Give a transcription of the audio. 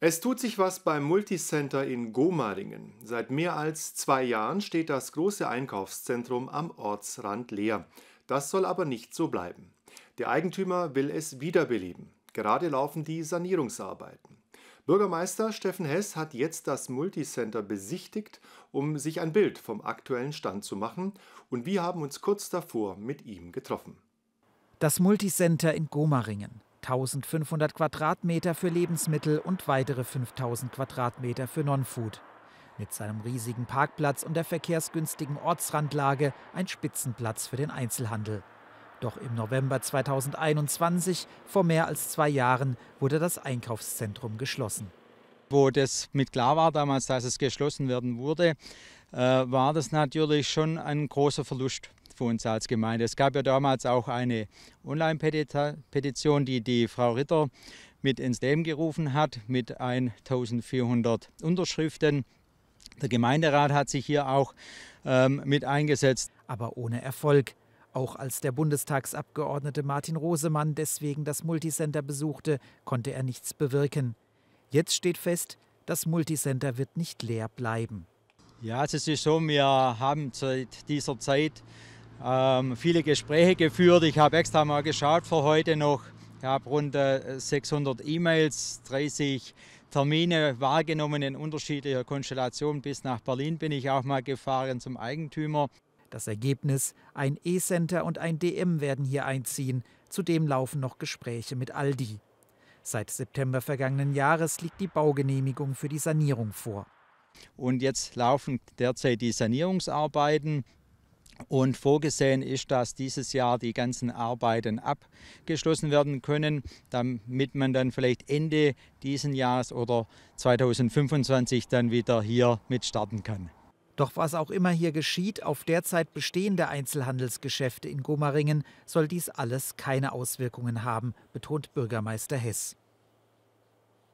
Es tut sich was beim Multicenter in Gomaringen. Seit mehr als zwei Jahren steht das große Einkaufszentrum am Ortsrand leer. Das soll aber nicht so bleiben. Der Eigentümer will es wiederbeleben. Gerade laufen die Sanierungsarbeiten. Bürgermeister Steffen Hess hat jetzt das Multicenter besichtigt, um sich ein Bild vom aktuellen Stand zu machen. Und wir haben uns kurz davor mit ihm getroffen. Das Multicenter in Gomaringen. 1500 Quadratmeter für Lebensmittel und weitere 5000 Quadratmeter für Non-Food. Mit seinem riesigen Parkplatz und der verkehrsgünstigen Ortsrandlage ein Spitzenplatz für den Einzelhandel. Doch im November 2021, vor mehr als zwei Jahren, wurde das Einkaufszentrum geschlossen. Wo das mit klar war damals, dass es geschlossen werden würde, äh, war das natürlich schon ein großer Verlust für uns als Gemeinde. Es gab ja damals auch eine Online-Petition, die die Frau Ritter mit ins Leben gerufen hat, mit 1400 Unterschriften. Der Gemeinderat hat sich hier auch ähm, mit eingesetzt. Aber ohne Erfolg. Auch als der Bundestagsabgeordnete Martin Rosemann deswegen das Multicenter besuchte, konnte er nichts bewirken. Jetzt steht fest, das Multicenter wird nicht leer bleiben. Ja, es ist so, wir haben seit dieser Zeit ähm, viele Gespräche geführt. Ich habe extra mal geschaut für heute noch. Ich habe rund 600 äh, E-Mails, 30 Termine wahrgenommen in unterschiedlicher Konstellation. Bis nach Berlin bin ich auch mal gefahren zum Eigentümer. Das Ergebnis, ein E-Center und ein DM werden hier einziehen. Zudem laufen noch Gespräche mit Aldi. Seit September vergangenen Jahres liegt die Baugenehmigung für die Sanierung vor. Und jetzt laufen derzeit die Sanierungsarbeiten. Und vorgesehen ist, dass dieses Jahr die ganzen Arbeiten abgeschlossen werden können, damit man dann vielleicht Ende dieses Jahres oder 2025 dann wieder hier mit starten kann. Doch was auch immer hier geschieht, auf derzeit bestehende Einzelhandelsgeschäfte in Gomaringen soll dies alles keine Auswirkungen haben, betont Bürgermeister Hess.